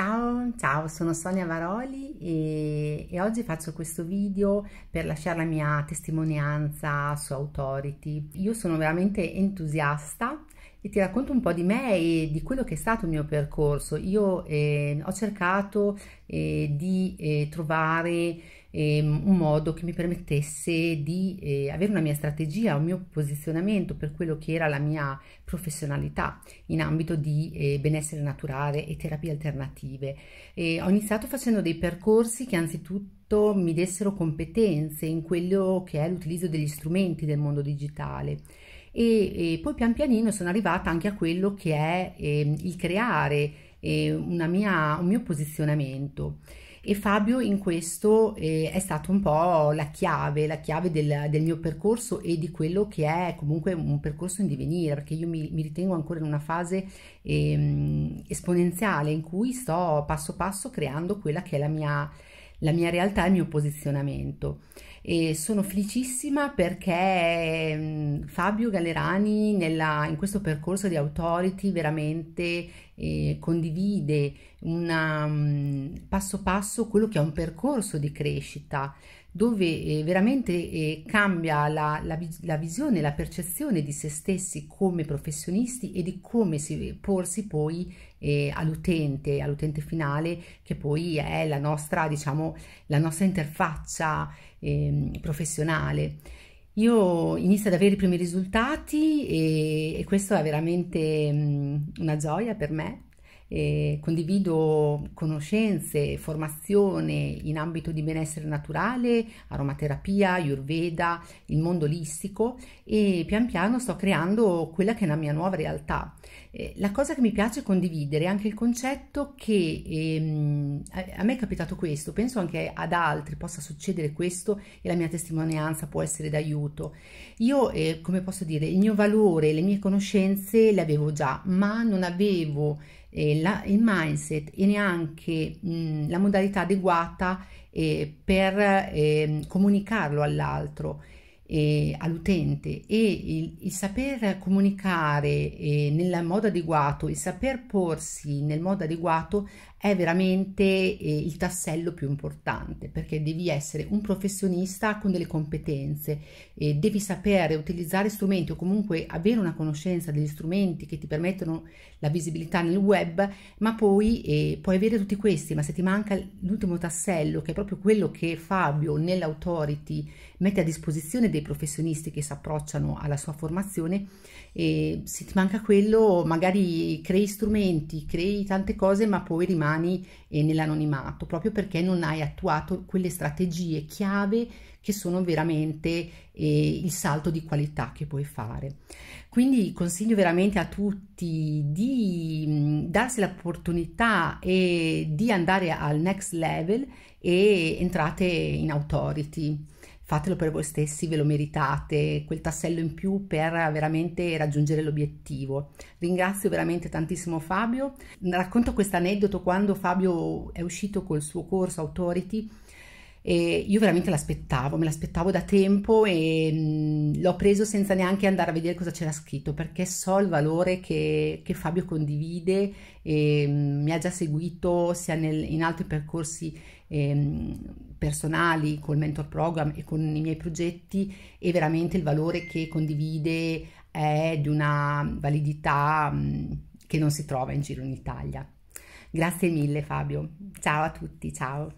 Ciao, ciao, sono Sonia Varoli e, e, oggi faccio questo video per lasciare la mia testimonianza su Authority. Io sono veramente entusiasta e ti racconto un po' di me e di quello che è stato il mio percorso. Io eh, ho cercato eh, di eh, trovare eh, un modo che mi permettesse di eh, avere una mia strategia, un mio posizionamento per quello che era la mia professionalità in ambito di eh, benessere naturale e terapie alternative. E ho iniziato facendo dei percorsi che anzitutto mi dessero competenze in quello che è l'utilizzo degli strumenti del mondo digitale. E, e, poi pian pianino sono arrivata anche a quello che è eh, il creare eh, mia, un mio posizionamento e Fabio in questo eh, è stato un po' la chiave, la chiave del, del, mio percorso e di quello che è comunque un percorso in divenire, perché io mi, mi ritengo ancora in una fase eh, esponenziale in cui sto passo passo creando quella che è la mia, la mia realtà, il mio posizionamento. E sono felicissima perché ehm, Fabio Gallerani nella, in questo percorso di Authority veramente eh, condivide una, mm, passo passo quello che è un percorso di crescita dove eh, veramente eh, cambia la, la, la, visione, la percezione di se stessi come professionisti e di come si eh, porsi poi eh, all'utente, all'utente finale che poi è la nostra, diciamo, la nostra interfaccia ehm, professionale. Io inizio ad avere i primi risultati e, e questo è veramente mh, mm, una gioia per me eh, condivido conoscenze, e formazione in ambito di benessere naturale, aromaterapia, ayurveda, il mondo listico e pian piano sto creando quella che è la mia nuova realtà. Eh, la cosa che mi piace condividere è anche il concetto che ehm, a me è capitato questo, penso anche ad altri possa succedere questo e la mia testimonianza può essere d'aiuto. Io, eh, come posso dire, il mio valore, le mie conoscenze le avevo già, ma non avevo eh, la, il mindset e neanche mh, la modalità adeguata eh, per ehm, comunicarlo all'altro eh, all'utente e il, il saper comunicare eh, nel modo adeguato, il saper porsi nel modo adeguato è veramente eh, il tassello più importante perché devi essere un professionista con delle competenze, devi sapere utilizzare strumenti o comunque avere una conoscenza degli strumenti che ti permettono la visibilità nel web, ma poi puoi avere tutti questi, ma se ti manca l'ultimo tassello che è proprio quello che Fabio nell'Authority mette a disposizione dei dei professionisti che si approcciano alla sua formazione e se ti manca quello magari crei strumenti, crei tante cose ma poi rimani eh, nell'anonimato proprio perché non hai attuato quelle strategie chiave che sono veramente eh, il salto di qualità che puoi fare. Quindi consiglio veramente a tutti di mh, mm, darsi l'opportunità e eh, di andare al next level e entrate in authority fatelo per voi stessi, ve lo meritate, quel tassello in più per veramente raggiungere l'obiettivo. Ringrazio veramente tantissimo Fabio. Racconto questo aneddoto quando Fabio è uscito col suo corso Authority e io veramente l'aspettavo, me l'aspettavo da tempo e mh, l'ho preso senza neanche andare a vedere cosa c'era scritto perché so il valore che, che Fabio condivide e mh, mi ha già seguito sia nel, in altri percorsi ehm, personali col mentor program e con i miei progetti e veramente il valore che condivide è di una validità mh, che non si trova in giro in Italia. Grazie mille Fabio, ciao a tutti, ciao.